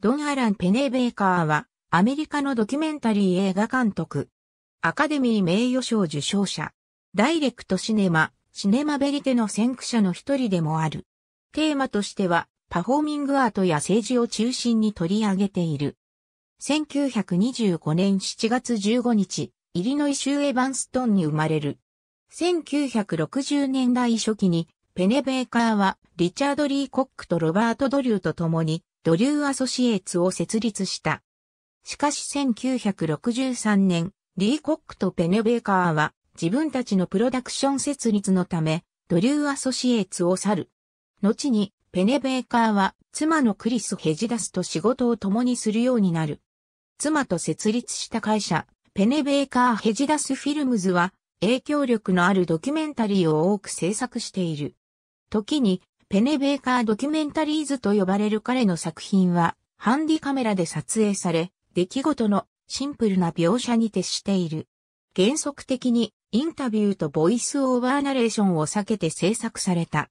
ドン・アラン・ペネベーカーは、アメリカのドキュメンタリー映画監督。アカデミー名誉賞受賞者。ダイレクトシネマ、シネマベリテの先駆者の一人でもある。テーマとしては、パフォーミングアートや政治を中心に取り上げている。1925年7月15日、イリノイ州エヴァンストンに生まれる。1960年代初期に、ペネ・ベーカーは、リチャード・リー・コックとロバート・ドリューと共に、ドリュー・アソシエーツを設立した。しかし1963年、リー・コックとペネベーカーは自分たちのプロダクション設立のため、ドリュー・アソシエーツを去る。後に、ペネベーカーは妻のクリス・ヘジダスと仕事を共にするようになる。妻と設立した会社、ペネベーカー・ヘジダス・フィルムズは影響力のあるドキュメンタリーを多く制作している。時にペネベーカードキュメンタリーズと呼ばれる彼の作品は、ハンディカメラで撮影され、出来事のシンプルな描写に徹している。原則的にインタビューとボイスオーバーナレーションを避けて制作された。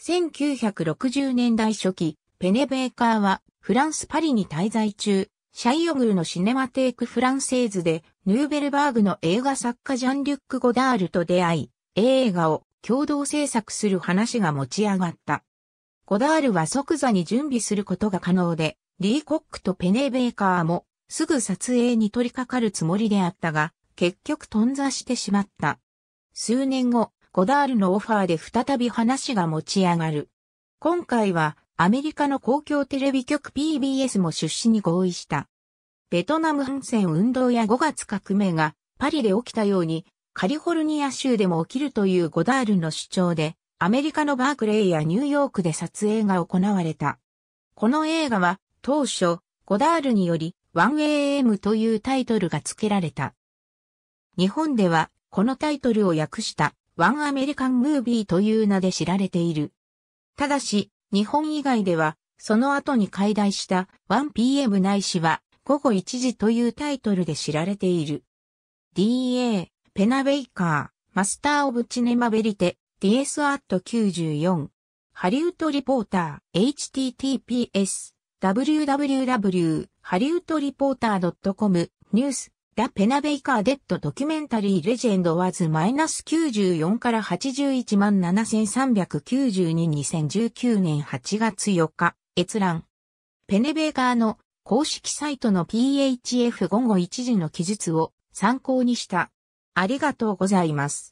1960年代初期、ペネベーカーはフランス・パリに滞在中、シャイオグルのシネマテーク・フランセーズで、ヌーベルバーグの映画作家ジャンリュック・ゴダールと出会い、映画を共同制作する話が持ち上がった。ゴダールは即座に準備することが可能で、リー・コックとペネー・ベーカーもすぐ撮影に取り掛かるつもりであったが、結局頓挫してしまった。数年後、ゴダールのオファーで再び話が持ち上がる。今回はアメリカの公共テレビ局 PBS も出資に合意した。ベトナム反戦運動や5月革命がパリで起きたようにカリフォルニア州でも起きるというゴダールの主張で、アメリカのバークレイやニューヨークで撮影が行われた。この映画は、当初、ゴダールにより、1AM というタイトルが付けられた。日本では、このタイトルを訳した、ワンアメリカンムービーという名で知られている。ただし、日本以外では、その後に解題した 1PM ないしは、午後1時というタイトルで知られている。DA ペナベイカー、マスター・オブ・チネマ・ベリテ、DS アット94。ハリウッドリポーター、https、www、ハリウッドリポーター .com、ニュース、ラ・ペナベイカー・デッド・ドキュメンタリー・レジェンド・ワズ・マイナス94から81万7392 2019年8月4日、閲覧。ペネベーカーの公式サイトの PHF 午後1時の記述を参考にしたありがとうございます。